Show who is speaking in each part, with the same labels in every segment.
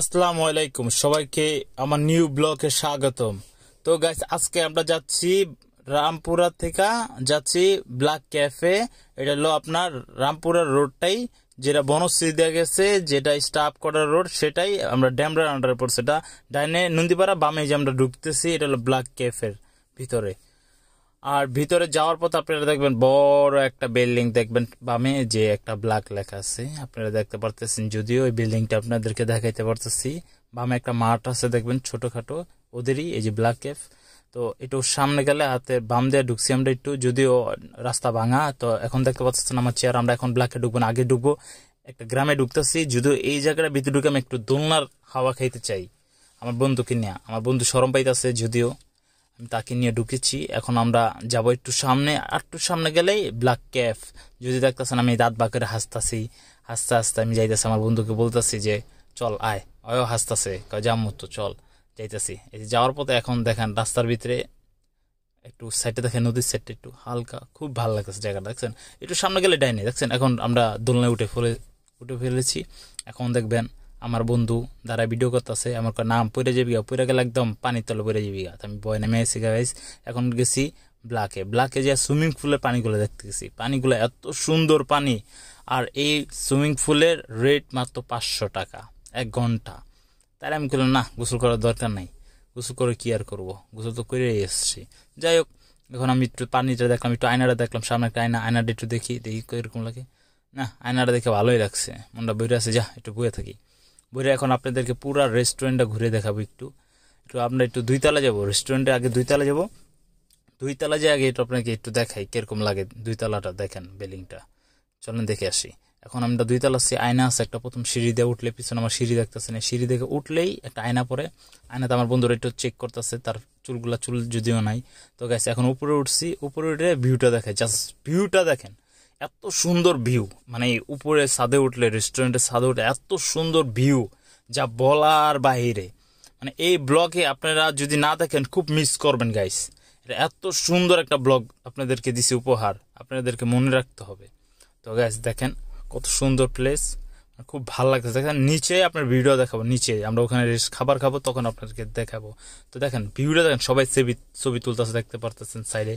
Speaker 1: আসসালামু আলাইকুম সবাইকে আমার নিউ ব্লকে স্বাগতম তো গাইস আজকে আমরা যাচ্ছি রামপুরা থেকে যাচ্ছি ব্ল্যাক ক্যাফে এটা হলো আপনার রামপুরা রোডটাই যেটা বনশ্রী দেওয়া গেছে যেটা স্টাফ করার রোড সেটাই আমরা ড্যামরা আন্ডারে পড়ছে এটা ডাইনে নন্দীপাড়া বামে যে আমরা ঢুকতেছি এটা হলো ব্ল্যাক ক্যাফের ভিতরে আর ভিতরে যাওয়ার পথে আপনারা দেখবেন বড় একটা বিল্ডিং দেখবেন বামে যে একটা ব্ল্যাক লেখা আছে আপনারা দেখতে পারতেছেন যদিও ওই বিল্ডিংটা আপনাদেরকে দেখাইতে পারতেছি বামে একটা মাঠ আছে দেখবেন ছোটোখাটো ওদেরই এই যে ব্ল্যাক ক্যাফ তো একটু সামনে গেলে হাতে বাম দিয়ে ঢুকছি আমরা একটু যদিও রাস্তা ভাঙা তো এখন দেখতে পাচ্ছেন আমার চেয়ার আমরা এখন ব্ল্যাকে ঢুকবো না আগে ঢুকবো একটা গ্রামে ঢুকতেছি যদিও এই জায়গাটা ভিতরে ঢুকে আমি একটু দোলনার হাওয়া খাইতে চাই আমার বন্ধুকে নিয়ে আমার বন্ধু সরম পাইতেছে যদিও আমি তাকে নিয়ে ঢুকেছি এখন আমরা যাব একটু সামনে একটু সামনে গেলেই ব্ল্যাক ক্যাফ যদি দেখতেছেন আমি দাঁত বা করে হাসতাছি হাসতে হাসতে আমি যাইতেছি আমার বন্ধুকে বলতেছি যে চল আয় অয়ও হাসতাছে যাম তো চল যাইতেছি এই যে যাওয়ার পথে এখন দেখেন রাস্তার ভিতরে একটু সাইডে দেখেন নদীর সাইডটা একটু হালকা খুব ভালো লাগতেছে জায়গাটা দেখছেন একটু সামনে গেলে ডাইনি দেখছেন এখন আমরা দোলনায় উঠে ফেলে উঠে ফেলেছি এখন দেখবেন আমার বন্ধু দ্বারা ভিডিও করতেছে আমার নাম পড়ে যাবি গা পড়ে গেলে একদম পানির তলে পড়ে যাবি গা আমি বয় নেমে এসে গাইস এখন গেছি ব্লাকে ব্লাকে যে সুইমিং পুলের পানিগুলো দেখতে গেছি পানিগুলো এত সুন্দর পানি আর এই সুইমিং পুলের রেট মাত্র পাঁচশো টাকা এক ঘন্টা তার আমি বললাম না গোসল করার দরকার নাই গোসল করে কি আর করবো গোসল তো করে এসেছি যাই হোক এখন আমি একটু পানিটা দেখলাম একটু আয়নাটা দেখলাম সামনে একটা আয়না আয়নাটা একটু দেখি দেখি এরকম লাগে না আয়নাটা দেখে ভালোই লাগছে মনটা বইরে আছে যা একটু বয়ে থাকি বইরে এখন আপনাদেরকে পুরো রেস্টুরেন্টটা ঘুরে দেখাবো একটু একটু আমরা একটু দুইতলা যাব রেস্টুরেন্টে আগে দুইতলা যাব দুইতলা যে আগে একটু আপনাকে একটু দেখাই কীরকম লাগে দুইতলাটা দেখেন বিল্ডিংটা চলেন দেখে আসি এখন আমরা দুইতলা সে আয়না আছে একটা প্রথম সিঁড়ি দিয়ে উঠলে পিছনে আমার সিঁড়ি দেখতেছে না সিঁড়ি দেখে উঠলেই একটা আয়না পরে আয়নাতে আমার বন্ধুরা একটু চেক করতেছে তার চুলগুলা চুল যদিও নাই তো গেছে এখন উপরে উঠছি উপরে উঠে ভিউটা দেখে জাস্ট ভিউটা দেখেন এত সুন্দর ভিউ মানে উপরে ছাদে উঠলে রেস্টুরেন্টের ছাদে উঠলে এত সুন্দর ভিউ যা বলার বাহিরে মানে এই ব্লগে আপনারা যদি না দেখেন খুব মিস করবেন গাইস এত সুন্দর একটা ব্লগ আপনাদেরকে দিছি উপহার আপনাদেরকে মনে রাখতে হবে তো গাইস দেখেন কত সুন্দর প্লেস খুব ভালো লাগছে দেখেন নিচে আপনার ভিডিও দেখাবো নিচে আমরা ওখানে খাবার খাবো তখন আপনাদেরকে দেখাবো তো দেখেন ভিউটা দেখেন সবাই ছবি ছবি তুলতেছে দেখতে পারতেছেন সাইডে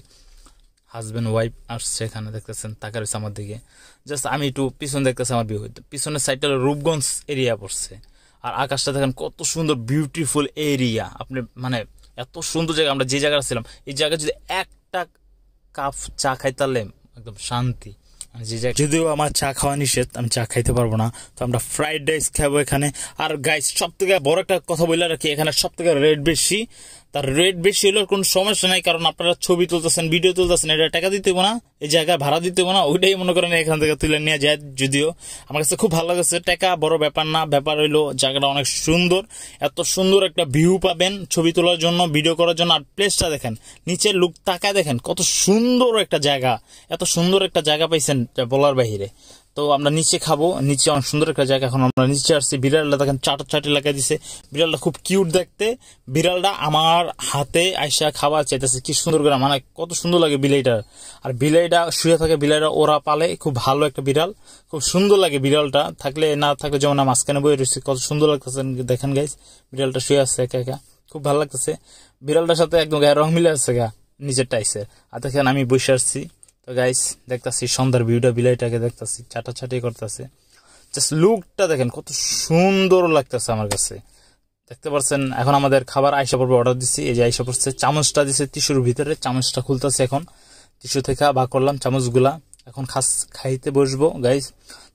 Speaker 1: হাজব্যান্ড ওয়াইফ আসছে এখানে দেখতেছেন তাকার আমার দিকে জাস্ট আমি একটু পিছনে দেখতেছি আমার বিয়ে পিছনের সাইডটা রূপগঞ্জ এরিয়া পড়ছে আর আকাশটা দেখেন কত সুন্দর বিউটিফুল এরিয়া আপনি মানে এত সুন্দর জায়গা আমরা যে জায়গায় ছিলাম এই জায়গায় যদি একটা কাপ চা তাহলে একদম শান্তি মানে যে যদিও আমার চা খাওয়া নিষেধ আমি চা খাইতে পারবো না তো আমরা ফ্রাইড রাইস খাবো এখানে আর গাইস সব থেকে বড় একটা কথা বললে রাখি এখানে সব থেকে রেট বেশি তার রেট বেশি হলে কোনো সমস্যা নাই কারণ আপনারা ছবি তুলতেছেন ভিডিও তুলতেছেন এটা টাকা দিতে না এই জায়গায় ভাড়া দিতে না ওইটাই মনে করেন এখান থেকে তুলে নিয়ে যায় যদিও আমার কাছে খুব ভালো লাগছে টাকা বড় ব্যাপার না ব্যাপার হইলো জায়গাটা অনেক সুন্দর এত সুন্দর একটা ভিউ পাবেন ছবি তোলার জন্য ভিডিও করার জন্য আর প্লেসটা দেখেন নিচের লুক তাকায় দেখেন কত সুন্দর একটা জায়গা এত সুন্দর একটা জায়গা পাইছেন বলার বাহিরে তো আমরা নিচে খাবো নিচে অনেক সুন্দর একটা জায়গা এখন আমরা নিচে আসছি বিড়ালটা দেখেন চার চাটি লাগাই দিছে বিড়ালটা খুব কিউট দেখতে বিড়ালটা আমার হাতে আইসা খাবার চাইতেছে কি সুন্দর করে মানে কত সুন্দর লাগে বিলাইটার আর বিলাইটা শুয়ে থাকে বিলাইটা ওরা পালে খুব ভালো একটা বিড়াল খুব সুন্দর লাগে বিড়ালটা থাকলে না থাকলে যেমন মাঝখানে বয়ে রয়েছে কত সুন্দর লাগতেছে দেখেন গাইস বিড়ালটা শুয়ে আছে একা একা খুব ভালো লাগতেছে বিড়ালটার সাথে একদম গায়ে রং মিলে আছে গা নিজের টাইসের আর দেখেন আমি বসে আসছি তো গাইস দেখতেছি সন্ধ্যার ভিউটা বিলাইটাকে দেখতেছি ছাটি করতেছে জাস্ট লুকটা দেখেন কত সুন্দর লাগতেছে আমার কাছে দেখতে পাচ্ছেন এখন আমাদের খাবার আইসা পর্বে অর্ডার দিছি এই যে আইসা পড়ছে চামচটা দিছে টিস্যুর ভিতরে চামচটা খুলতেছে এখন টিস্যু থেকে ভাগ করলাম চামচগুলা এখন খাস খাইতে বসবো গাইস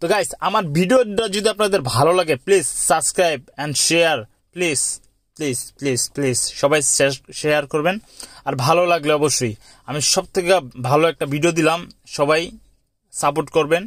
Speaker 1: তো গাইস আমার ভিডিওটা যদি আপনাদের ভালো লাগে please subscribe and share please please please please সবাই শেয়ার করবেন আর ভালো লাগলে অবশ্যই আমি সব থেকে ভালো একটা ভিডিও দিলাম সবাই সাপোর্ট করবেন